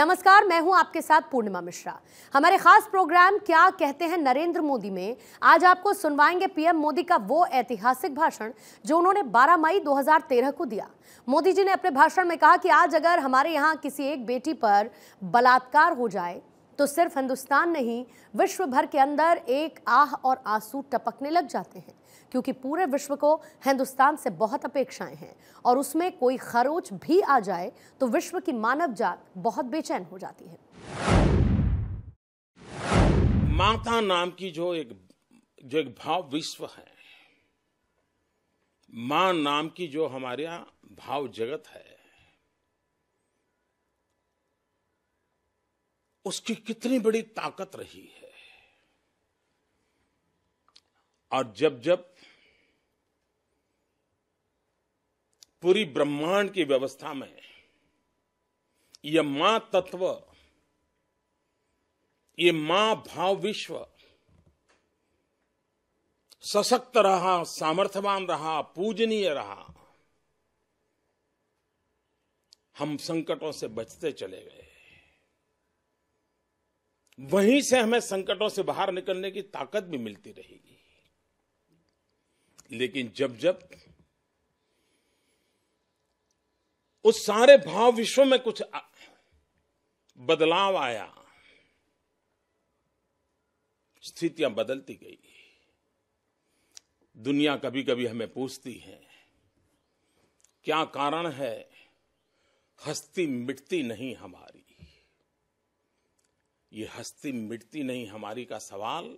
नमस्कार मैं हूं आपके साथ पूर्णिमा मिश्रा हमारे खास प्रोग्राम क्या कहते हैं नरेंद्र मोदी में आज आपको सुनवाएंगे पीएम मोदी का वो ऐतिहासिक भाषण जो उन्होंने 12 मई 2013 को दिया मोदी जी ने अपने भाषण में कहा कि आज अगर हमारे यहाँ किसी एक बेटी पर बलात्कार हो जाए तो सिर्फ हिंदुस्तान नहीं विश्व भर के अंदर एक आह और आंसू टपकने लग जाते हैं क्योंकि पूरे विश्व को हिंदुस्तान से बहुत अपेक्षाएं हैं और उसमें कोई खरोच भी आ जाए तो विश्व की मानव जात बहुत बेचैन हो जाती है माता नाम की जो एक जो एक भाव विश्व है मां नाम की जो हमारे यहां भाव जगत है उसकी कितनी बड़ी ताकत रही है और जब जब पूरी ब्रह्मांड की व्यवस्था में यह मां तत्व ये मां भाव विश्व सशक्त रहा सामर्थ्यवान रहा पूजनीय रहा हम संकटों से बचते चले गए वहीं से हमें संकटों से बाहर निकलने की ताकत भी मिलती रहेगी लेकिन जब जब उस सारे भाव विश्व में कुछ बदलाव आया स्थितियां बदलती गई दुनिया कभी कभी हमें पूछती है क्या कारण है हस्ती मिटती नहीं हमारी ये हस्ती मिटती नहीं हमारी का सवाल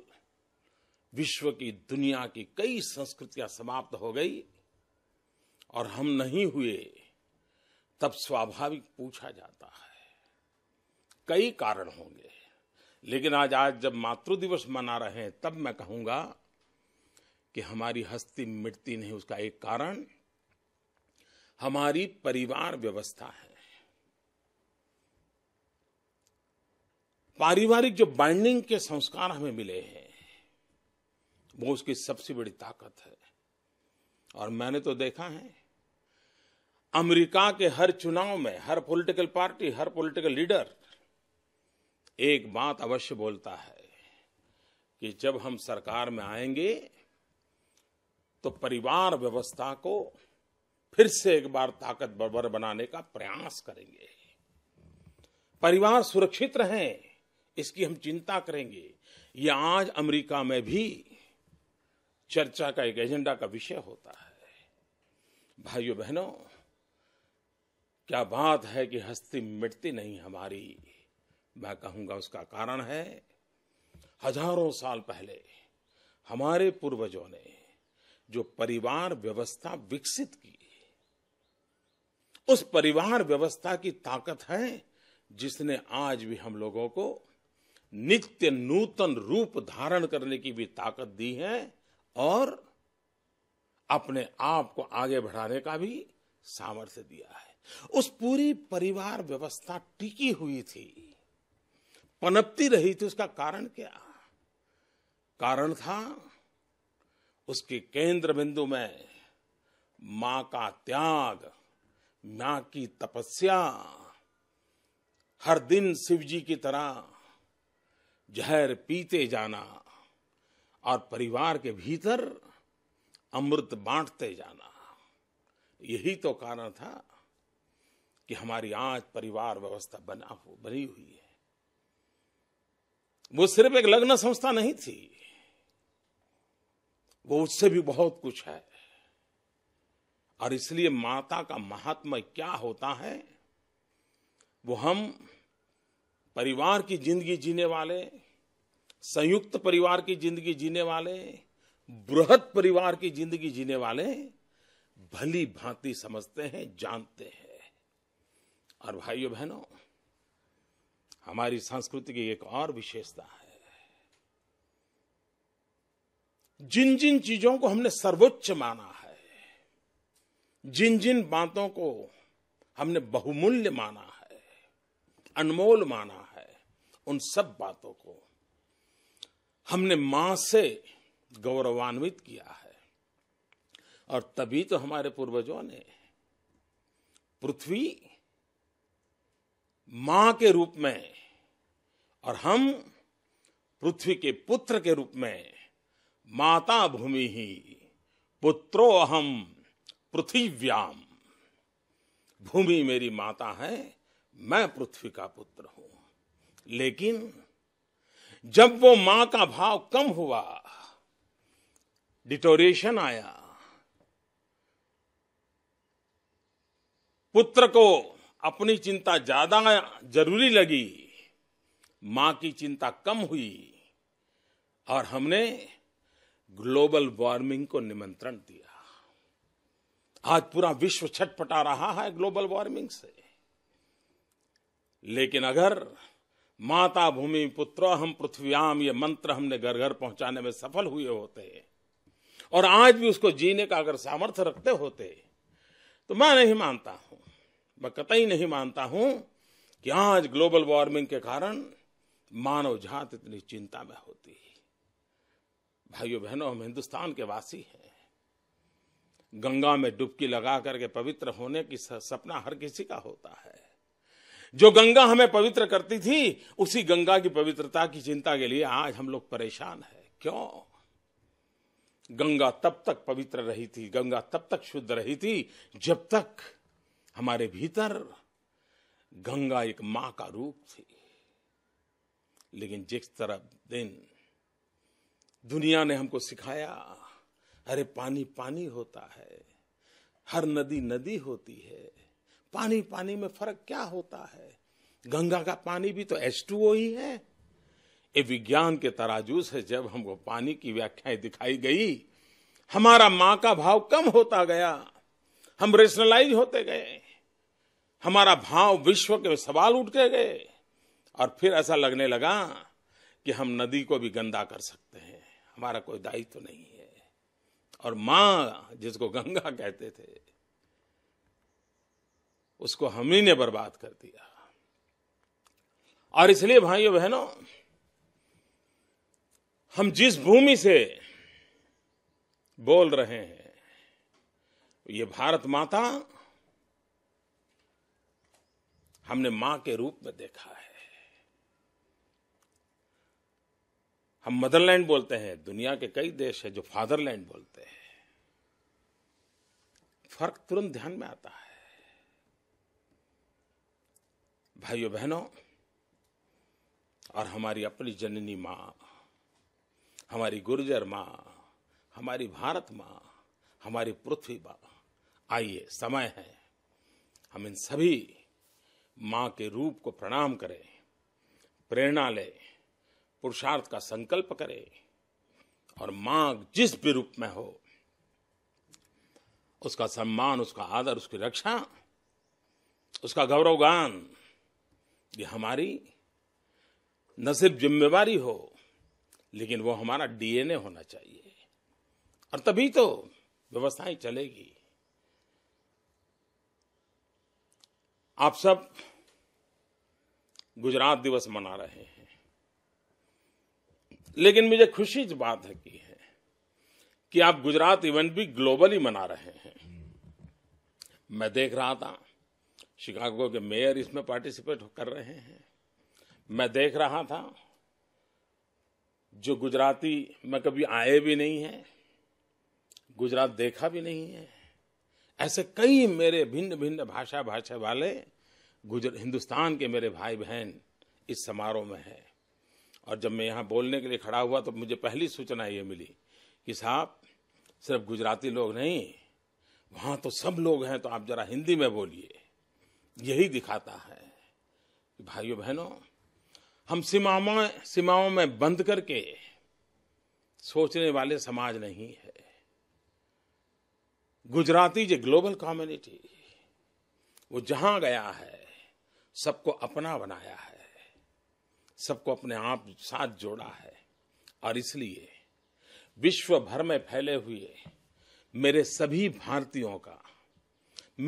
विश्व की दुनिया की कई संस्कृतियां समाप्त हो गई और हम नहीं हुए तब स्वाभाविक पूछा जाता है कई कारण होंगे लेकिन आज आज जब मातृ दिवस मना रहे हैं तब मैं कहूंगा कि हमारी हस्ती मिटती नहीं उसका एक कारण हमारी परिवार व्यवस्था है पारिवारिक जो बाइंडिंग के संस्कार हमें मिले हैं वो उसकी सबसे बड़ी ताकत है और मैंने तो देखा है अमेरिका के हर चुनाव में हर पॉलिटिकल पार्टी हर पॉलिटिकल लीडर एक बात अवश्य बोलता है कि जब हम सरकार में आएंगे तो परिवार व्यवस्था को फिर से एक बार ताकतवर बनाने का प्रयास करेंगे परिवार सुरक्षित रहें इसकी हम चिंता करेंगे ये आज अमेरिका में भी चर्चा का एक एजेंडा का विषय होता है भाइयों बहनों क्या बात है कि हस्ती मिटती नहीं हमारी मैं कहूंगा उसका कारण है हजारों साल पहले हमारे पूर्वजों ने जो परिवार व्यवस्था विकसित की उस परिवार व्यवस्था की ताकत है जिसने आज भी हम लोगों को नित्य नूतन रूप धारण करने की भी ताकत दी है और अपने आप को आगे बढ़ाने का भी सामर्थ्य दिया है उस पूरी परिवार व्यवस्था टिकी हुई थी पनपती रही थी उसका कारण क्या कारण था उसके केंद्र बिंदु में मां का त्याग मां की तपस्या हर दिन शिव जी की तरह जहर पीते जाना और परिवार के भीतर अमृत बांटते जाना यही तो कारण था कि हमारी आज परिवार व्यवस्था बना हो बनी हुई है वो सिर्फ एक लग्न संस्था नहीं थी वो उससे भी बहुत कुछ है और इसलिए माता का महात्मा क्या होता है वो हम परिवार की जिंदगी जीने वाले संयुक्त परिवार की जिंदगी जीने वाले बृहद परिवार की जिंदगी जीने वाले भली भांति समझते हैं जानते हैं और भाइयों बहनों हमारी संस्कृति की एक और विशेषता है जिन जिन चीजों को हमने सर्वोच्च माना है जिन जिन बातों को हमने बहुमूल्य माना अनमोल माना है उन सब बातों को हमने मां से गौरवान्वित किया है और तभी तो हमारे पूर्वजों ने पृथ्वी मां के रूप में और हम पृथ्वी के पुत्र के रूप में माता भूमि ही पुत्रो अहम पृथ्व्याम भूमि मेरी माता है मैं पृथ्वी का पुत्र हूं लेकिन जब वो मां का भाव कम हुआ डिटोरिएशन आया पुत्र को अपनी चिंता ज्यादा जरूरी लगी मां की चिंता कम हुई और हमने ग्लोबल वार्मिंग को निमंत्रण दिया आज पूरा विश्व छटपटा रहा है ग्लोबल वार्मिंग से लेकिन अगर माता भूमि पुत्र हम पृथ्व्याम ये मंत्र हमने घर घर पहुंचाने में सफल हुए होते और आज भी उसको जीने का अगर सामर्थ्य रखते होते तो मैं नहीं मानता हूं मैं कतई नहीं मानता हूं कि आज ग्लोबल वार्मिंग के कारण मानव जात इतनी चिंता में होती है भाइयों बहनों हम हिंदुस्तान के वासी हैं गंगा में डुबकी लगा करके पवित्र होने की सपना हर किसी का होता है जो गंगा हमें पवित्र करती थी उसी गंगा की पवित्रता की चिंता के लिए आज हम लोग परेशान है क्यों गंगा तब तक पवित्र रही थी गंगा तब तक शुद्ध रही थी जब तक हमारे भीतर गंगा एक मां का रूप थी लेकिन जिस तरह दिन दुनिया ने हमको सिखाया अरे पानी पानी होता है हर नदी नदी होती है पानी पानी में फर्क क्या होता है गंगा का पानी भी तो एच ही है ये विज्ञान के तराजू से जब हमको पानी की व्याख्याएं दिखाई गई हमारा माँ का भाव कम होता गया हम रेशनलाइज होते गए हमारा भाव विश्व के सवाल उठते गए और फिर ऐसा लगने लगा कि हम नदी को भी गंदा कर सकते हैं हमारा कोई दायित्व तो नहीं है और माँ जिसको गंगा कहते थे उसको हम ही ने बर्बाद कर दिया और इसलिए भाइयों बहनों हम जिस भूमि से बोल रहे हैं ये भारत माता हमने मां के रूप में देखा है हम मदरलैंड बोलते हैं दुनिया के कई देश है जो फादरलैंड बोलते हैं फर्क तुरंत ध्यान में आता है भाइयों बहनों और हमारी अपनी जननी माँ हमारी गुर्जर माँ हमारी भारत माँ हमारी पृथ्वी माँ आइए समय है हम इन सभी माँ के रूप को प्रणाम करें प्रेरणा लें पुरुषार्थ का संकल्प करें और माँ जिस भी रूप में हो उसका सम्मान उसका आदर उसकी रक्षा उसका गौरवगान ये हमारी न सिर्फ जिम्मेवारी हो लेकिन वो हमारा डीएनए होना चाहिए और तभी तो व्यवस्थाएं चलेगी आप सब गुजरात दिवस मना रहे हैं लेकिन मुझे खुशी इस बात है की है कि आप गुजरात इवेंट भी ग्लोबली मना रहे हैं मैं देख रहा था शिकागो के मेयर इसमें पार्टिसिपेट कर रहे हैं मैं देख रहा था जो गुजराती में कभी आए भी नहीं है गुजरात देखा भी नहीं है ऐसे कई मेरे भिन्न भिन्न भाषा भाषा वाले गुजर हिंदुस्तान के मेरे भाई बहन इस समारोह में है और जब मैं यहाँ बोलने के लिए खड़ा हुआ तो मुझे पहली सूचना ये मिली कि साहब सिर्फ गुजराती लोग नहीं वहाँ तो सब लोग हैं तो आप जरा हिंदी में बोलिए यही दिखाता है कि भाइयों बहनों हम सीमाओं सीमाओं में बंद करके सोचने वाले समाज नहीं है गुजराती जो ग्लोबल कम्युनिटी वो जहां गया है सबको अपना बनाया है सबको अपने आप साथ जोड़ा है और इसलिए विश्व भर में फैले हुए मेरे सभी भारतीयों का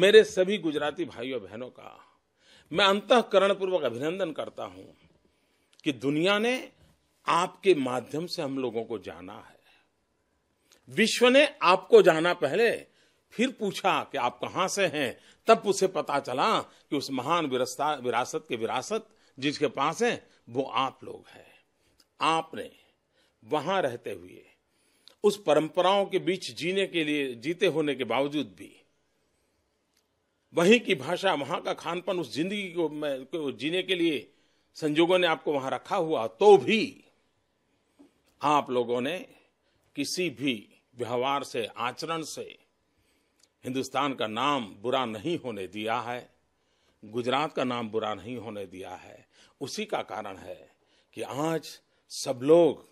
मेरे सभी गुजराती भाइयों बहनों का मैं अंतकरण पूर्वक अभिनंदन करता हूं कि दुनिया ने आपके माध्यम से हम लोगों को जाना है विश्व ने आपको जाना पहले फिर पूछा कि आप कहां से हैं तब उसे पता चला कि उस महान विरासत के विरासत जिसके पास है वो आप लोग हैं आपने वहां रहते हुए उस परंपराओं के बीच जीने के लिए जीते होने के बावजूद भी वहीं की भाषा वहाँ का खानपान उस जिंदगी को जीने के लिए संजोगों ने आपको वहाँ रखा हुआ तो भी आप लोगों ने किसी भी व्यवहार से आचरण से हिंदुस्तान का नाम बुरा नहीं होने दिया है गुजरात का नाम बुरा नहीं होने दिया है उसी का कारण है कि आज सब लोग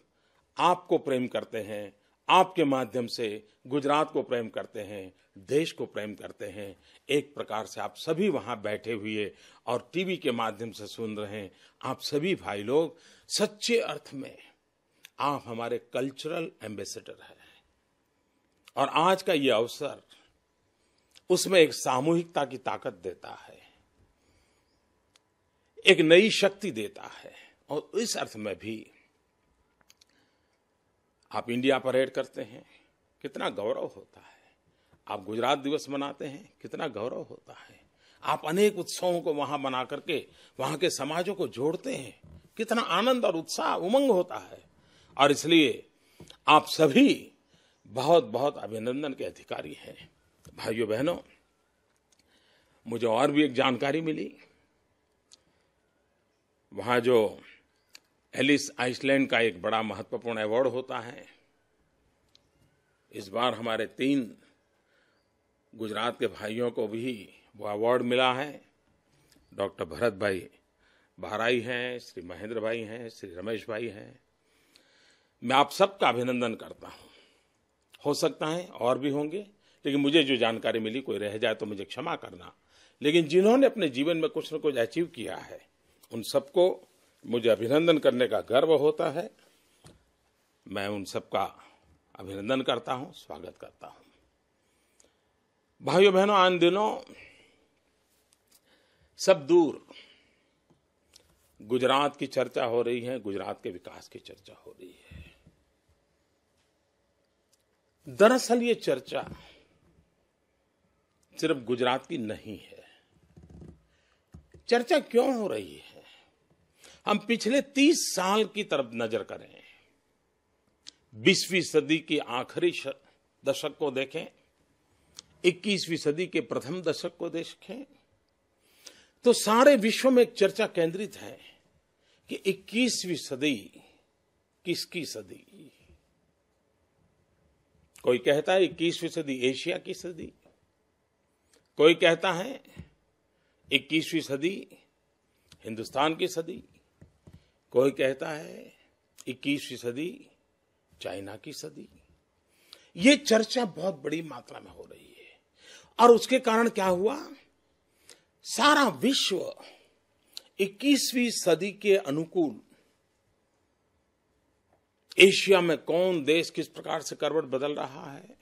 आपको प्रेम करते हैं आपके माध्यम से गुजरात को प्रेम करते हैं देश को प्रेम करते हैं एक प्रकार से आप सभी वहाँ बैठे हुए और टीवी के माध्यम से सुन रहे हैं आप सभी भाई लोग सच्चे अर्थ में आप हमारे कल्चरल एम्बेसडर हैं और आज का ये अवसर उसमें एक सामूहिकता की ताकत देता है एक नई शक्ति देता है और इस अर्थ में भी आप इंडिया परेड करते हैं कितना गौरव होता है आप गुजरात दिवस मनाते हैं कितना गौरव होता है आप अनेक उत्सवों को वहां मना करके वहां के समाजों को जोड़ते हैं कितना आनंद और उत्साह उमंग होता है और इसलिए आप सभी बहुत बहुत अभिनंदन के अधिकारी हैं भाइयों बहनों मुझे और भी एक जानकारी मिली वहां जो एलिस आइसलैंड का एक बड़ा महत्वपूर्ण अवार्ड होता है इस बार हमारे तीन गुजरात के भाइयों को भी वो अवार्ड मिला है डॉक्टर भरत भाई भाराई हैं श्री महेंद्र भाई हैं श्री रमेश भाई हैं मैं आप सबका अभिनंदन करता हूं हो सकता है और भी होंगे लेकिन मुझे जो जानकारी मिली कोई रह जाए तो मुझे क्षमा करना लेकिन जिन्होंने अपने जीवन में कुछ न कुछ अचीव किया है उन सबको मुझे अभिनंदन करने का गर्व होता है मैं उन सबका अभिनंदन करता हूं स्वागत करता हूं भाइयों बहनों आन दिनों सब दूर गुजरात की चर्चा हो रही है गुजरात के विकास की चर्चा हो रही है दरअसल ये चर्चा सिर्फ गुजरात की नहीं है चर्चा क्यों हो रही है हम पिछले तीस साल की तरफ नजर करें बीसवीं सदी की आखिरी दशक को देखें इक्कीसवीं सदी के प्रथम दशक को देखें तो सारे विश्व में एक चर्चा केंद्रित है कि इक्कीसवीं सदी किसकी सदी कोई कहता है इक्कीसवीं सदी एशिया की सदी कोई कहता है इक्कीसवीं सदी हिंदुस्तान की सदी कोई कहता है 21वीं सदी चाइना की सदी ये चर्चा बहुत बड़ी मात्रा में हो रही है और उसके कारण क्या हुआ सारा विश्व 21वीं सदी के अनुकूल एशिया में कौन देश किस प्रकार से करवट बदल रहा है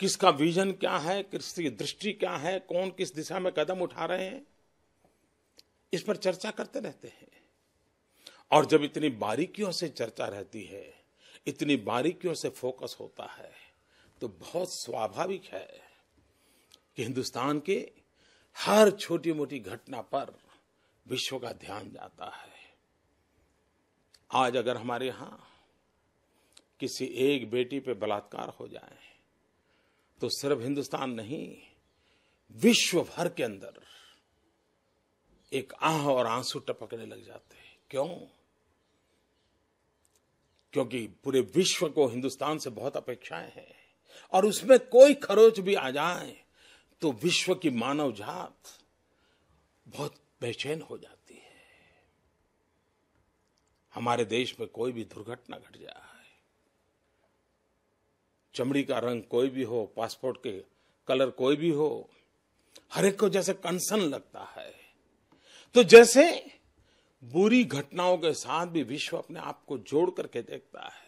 किसका विजन क्या है किसकी दृष्टि क्या है कौन किस दिशा में कदम उठा रहे हैं इस पर चर्चा करते रहते हैं और जब इतनी बारीकियों से चर्चा रहती है इतनी बारीकियों से फोकस होता है तो बहुत स्वाभाविक है कि हिंदुस्तान के हर छोटी मोटी घटना पर विश्व का ध्यान जाता है आज अगर हमारे यहां किसी एक बेटी पे बलात्कार हो जाए तो सिर्फ हिंदुस्तान नहीं विश्व भर के अंदर एक आह और आंसू टपकने लग जाते हैं क्यों क्योंकि पूरे विश्व को हिंदुस्तान से बहुत अपेक्षाएं हैं और उसमें कोई खरोच भी आ जाए तो विश्व की मानव जात बहुत बेचैन हो जाती है हमारे देश में कोई भी दुर्घटना घट जाए चमड़ी का रंग कोई भी हो पासपोर्ट के कलर कोई भी हो हर एक को जैसे कंसर्न लगता है तो जैसे बुरी घटनाओं के साथ भी विश्व अपने आप को जोड़ करके देखता है